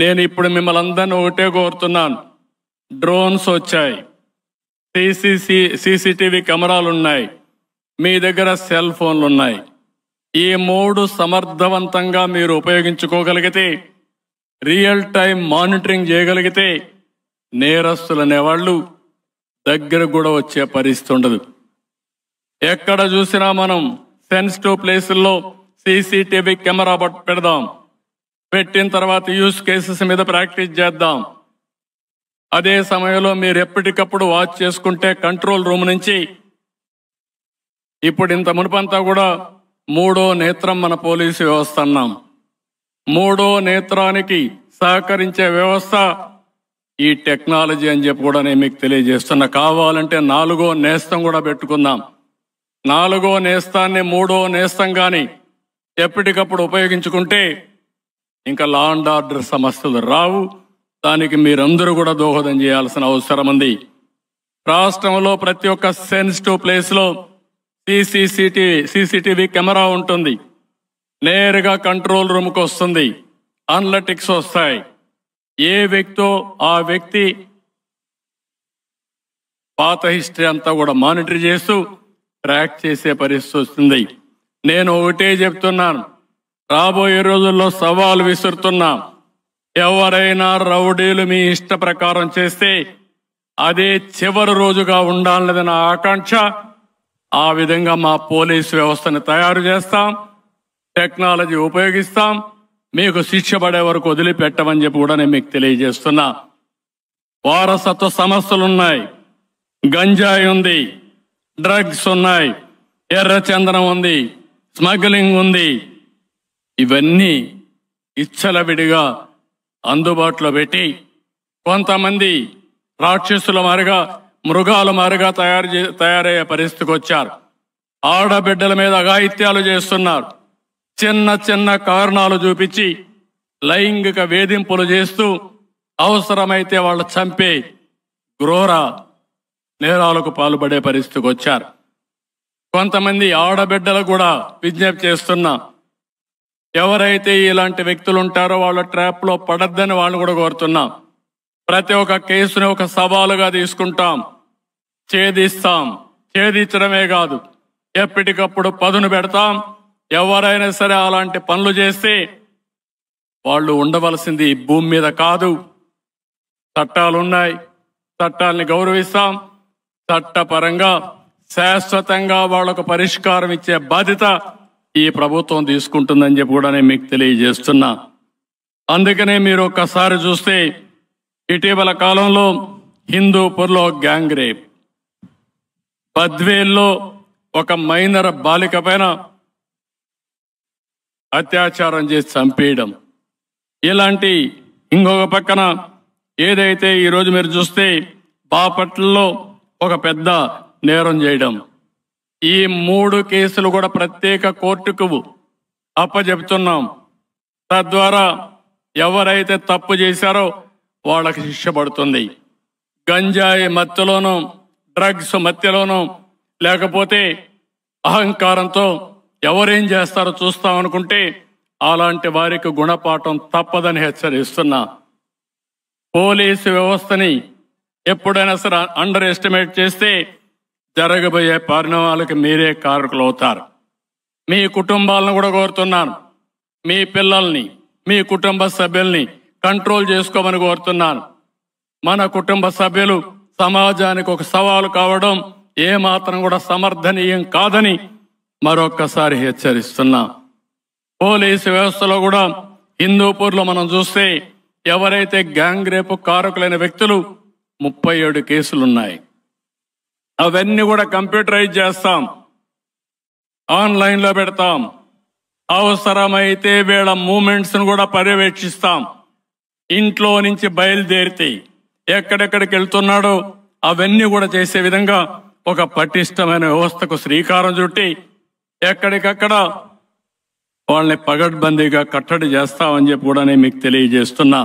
నేను ఇప్పుడు మిమ్మల్ని అందరినీ ఒకటే కోరుతున్నాను డ్రోన్స్ వచ్చాయి సిసిసి సీసీటీవీ కెమెరాలు ఉన్నాయి మీ దగ్గర సెల్ ఫోన్లు ఉన్నాయి ఈ మూడు సమర్థవంతంగా మీరు ఉపయోగించుకోగలిగితే రియల్ టైం మానిటరింగ్ చేయగలిగితే నేరస్తులు అనేవాళ్ళు దగ్గర కూడా వచ్చే పరిస్థితి ఉండదు ఎక్కడ చూసినా మనం సెన్సిటివ్ ప్లేసుల్లో సీసీటీవీ కెమెరా పెడదాం పెట్టిన తర్వాత యూస్ కేసెస్ మీద ప్రాక్టీస్ చేద్దాం అదే సమయంలో మీరు ఎప్పటికప్పుడు వాచ్ చేసుకుంటే కంట్రోల్ రూమ్ నుంచి ఇప్పుడు ఇంత మునుపంతా కూడా మూడో నేత్రం మన పోలీసు వ్యవస్థ అన్నాం మూడో నేత్రానికి సహకరించే వ్యవస్థ ఈ టెక్నాలజీ అని చెప్పి కూడా నేను మీకు తెలియజేస్తున్నా కావాలంటే నాలుగో నేస్తం కూడా పెట్టుకుందాం నాలుగో నేస్తాన్ని మూడో నేస్తం కానీ ఎప్పటికప్పుడు ఉపయోగించుకుంటే ఇంకా లా అండ్ ఆర్డర్ సమస్యలు రావు దానికి మీరందరూ కూడా దోహదం చేయాల్సిన అవసరం ఉంది రాష్ట్రంలో ప్రతి ఒక్క సెన్సిటివ్ ప్లేస్లో సీసీసీటీవీ సీసీటీవీ కెమెరా ఉంటుంది నేరుగా కంట్రోల్ రూమ్కి వస్తుంది అనలటిక్స్ వస్తాయి ఏ వ్యక్తో ఆ వ్యక్తి పాత హిస్టరీ అంతా కూడా మానిటర్ చేస్తూ ట్రాక్ చేసే పరిస్థితి వస్తుంది నేను ఒకటే చెప్తున్నాను రాబోయే రోజుల్లో సవాలు విసురుతున్నాం ఎవరైనా రౌడీలు మీ ఇష్ట ప్రకారం చేస్తే అదే చివరి రోజుగా ఉండాలన్నది నా ఆకాంక్ష ఆ విధంగా మా పోలీస్ వ్యవస్థను తయారు చేస్తాం టెక్నాలజీ ఉపయోగిస్తాం మీకు శిక్ష పడే వరకు వదిలిపెట్టమని చెప్పి కూడా నేను మీకు తెలియజేస్తున్నా వారసత్వ సమస్యలున్నాయి గంజాయి ఉంది డ్రగ్స్ ఉన్నాయి ఎర్రచందనం ఉంది స్మగ్లింగ్ ఉంది ఇవన్నీ ఇచ్చల విడిగా అందుబాటులో పెట్టి కొంతమంది రాక్షసుల మారుగా మృగాల మారుగా తయారు తయారయ్యే పరిస్థితికి వచ్చారు ఆడబిడ్డల మీద అఘాయిత్యాలు చేస్తున్నారు చిన్న చిన్న కారణాలు చూపించి లైంగిక వేధింపులు చేస్తూ అవసరమైతే వాళ్ళు చంపే గ్రోర నేరాలకు పాల్పడే పరిస్థితికి వచ్చారు కొంతమంది ఆడబిడ్డలు కూడా విజ్ఞప్తి చేస్తున్నా ఎవరైతే ఇలాంటి వ్యక్తులు ఉంటారో వాళ్ళ ట్రాప్లో పడద్దని వాళ్ళు కూడా కోరుతున్నాం ప్రతి ఒక్క కేసుని ఒక సవాలుగా తీసుకుంటాం ఛేదిస్తాం ఛేదించడమే కాదు ఎప్పటికప్పుడు పదును పెడతాం ఎవరైనా సరే అలాంటి పనులు చేస్తే వాళ్ళు ఉండవలసింది భూమి మీద కాదు చట్టాలు ఉన్నాయి చట్టాలని గౌరవిస్తాం చట్టపరంగా శాశ్వతంగా వాళ్ళకు పరిష్కారం ఇచ్చే బాధ్యత ఈ ప్రభుత్వం తీసుకుంటుందని చెప్పి కూడా నేను మీకు తెలియజేస్తున్నా అందుకనే మీరు ఒక్కసారి చూస్తే ఇటీవల కాలంలో హిందూపూర్లో గ్యాంగ్ రేప్ పద్వేల్లో ఒక మైనర్ బాలిక పైన అత్యాచారం చేసి చంపేయడం ఇలాంటి ఇంకొక పక్కన ఏదైతే ఈరోజు మీరు చూస్తే బాపట్లలో ఒక పెద్ద నేరం చేయడం ఈ మూడు కేసులు కూడా ప్రత్యేక కోర్టుకు అప్పజెప్తున్నాం తద్వారా ఎవరైతే తప్పు చేశారో వాళ్ళకి శిక్ష పడుతుంది గంజాయి మత్తులోనూ డ్రగ్స్ మత్తులోను లేకపోతే అహంకారంతో ఎవరేం చేస్తారో చూస్తాం అనుకుంటే అలాంటి వారికి గుణపాఠం తప్పదని హెచ్చరిస్తున్నా పోలీసు వ్యవస్థని ఎప్పుడైనా సరే అండర్ ఎస్టిమేట్ చేస్తే జరగబోయే పరిణామాలకు మీరే కారకులు అవుతారు మీ కుటుంబాలను కూడా కోరుతున్నాను మీ పిల్లల్ని మీ కుటుంబ సభ్యుల్ని కంట్రోల్ చేసుకోమని కోరుతున్నాను మన కుటుంబ సభ్యులు సమాజానికి ఒక సవాలు కావడం ఏమాత్రం కూడా సమర్థనీయం కాదని మరొక్కసారి హెచ్చరిస్తున్నా పోలీసు వ్యవస్థలో కూడా హిందూపూర్లో మనం చూస్తే ఎవరైతే గ్యాంగ్ రేపు కారకులైన వ్యక్తులు ముప్పై ఏడు కేసులున్నాయి అవన్నీ కూడా కంప్యూటరైజ్ చేస్తాం ఆన్లైన్లో పెడతాం అవసరమైతే వీళ్ళ మూమెంట్స్ను కూడా పర్యవేక్షిస్తాం ఇంట్లో నుంచి బయలుదేరితే ఎక్కడెక్కడికి వెళ్తున్నాడో అవన్నీ కూడా చేసే విధంగా ఒక పటిష్టమైన వ్యవస్థకు శ్రీకారం చుట్టి ఎక్కడికక్కడ వాళ్ళని పగడ్బందీగా కట్టడి చేస్తామని చెప్పి కూడా నేను మీకు తెలియజేస్తున్నా